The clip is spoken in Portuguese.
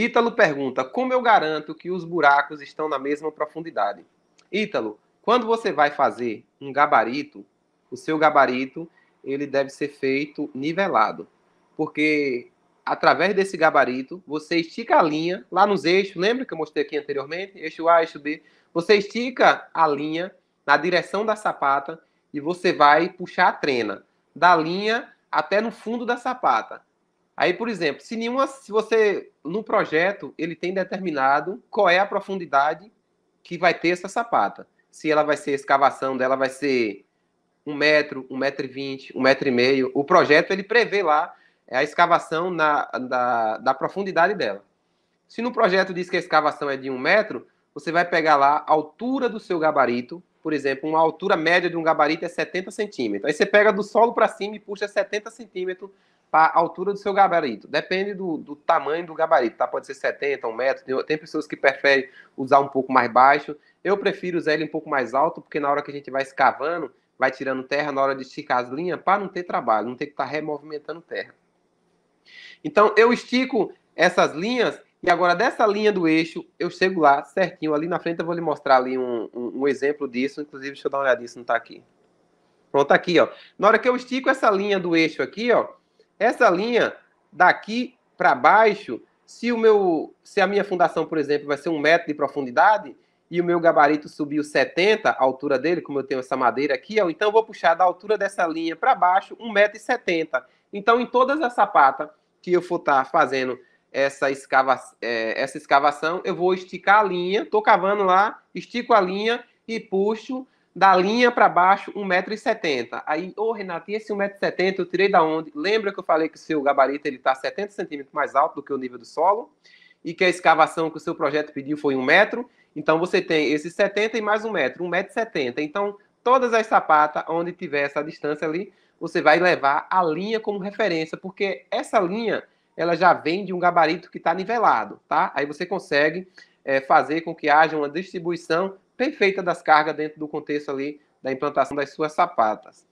Ítalo pergunta: Como eu garanto que os buracos estão na mesma profundidade? Ítalo, quando você vai fazer um gabarito, o seu gabarito ele deve ser feito nivelado, porque através desse gabarito você estica a linha lá nos eixos. Lembra que eu mostrei aqui anteriormente, eixo A, eixo B. Você estica a linha na direção da sapata e você vai puxar a trena da linha até no fundo da sapata. Aí, por exemplo, se nenhuma, se você no projeto ele tem determinado qual é a profundidade que vai ter essa sapata. Se ela vai ser escavação dela vai ser um metro, um metro e vinte, um metro e meio. O projeto ele prevê lá é, a escavação na, da, da profundidade dela. Se no projeto diz que a escavação é de um metro, você vai pegar lá a altura do seu gabarito. Por exemplo, uma altura média de um gabarito é 70 centímetros. Aí você pega do solo para cima e puxa 70 centímetros para a altura do seu gabarito. Depende do, do, tamanho do gabarito, tá? Pode ser 70, 1 metro. Tem, tem, pessoas que preferem usar um pouco mais baixo. Eu prefiro usar ele um pouco mais alto, porque na hora que a gente vai escavando, vai tirando terra, na hora de esticar as linhas, para não ter trabalho, não ter que estar tá removimentando terra. Então, eu estico essas linhas, e agora dessa linha do eixo, eu chego lá certinho. Ali na frente eu vou lhe mostrar ali um, um, um exemplo disso. Inclusive, deixa eu dar uma olhadinha se não está aqui. Pronto, tá aqui, ó. Na hora que eu estico essa linha do eixo aqui, ó, essa linha daqui para baixo, se o meu, se a minha fundação, por exemplo, vai ser um metro de profundidade e o meu gabarito subiu 70, a altura dele, como eu tenho essa madeira aqui, ó, então eu vou puxar da altura dessa linha para baixo 1,70m. Então, em todas as sapatas que eu for estar tá fazendo essa, escava, é, essa escavação, eu vou esticar a linha, estou cavando lá, estico a linha e puxo da linha para baixo, 1,70m. Aí, ô oh, Renato, e esse 1,70m eu tirei da onde? Lembra que eu falei que o seu gabarito está 70 centímetros mais alto do que o nível do solo? E que a escavação que o seu projeto pediu foi 1 metro? Então, você tem esses 70 e mais 1 metro, 1,70m. Então, todas as sapatas, onde tiver essa distância ali, você vai levar a linha como referência, porque essa linha ela já vem de um gabarito que está nivelado, tá? Aí você consegue é, fazer com que haja uma distribuição perfeita das cargas dentro do contexto ali da implantação das suas sapatas.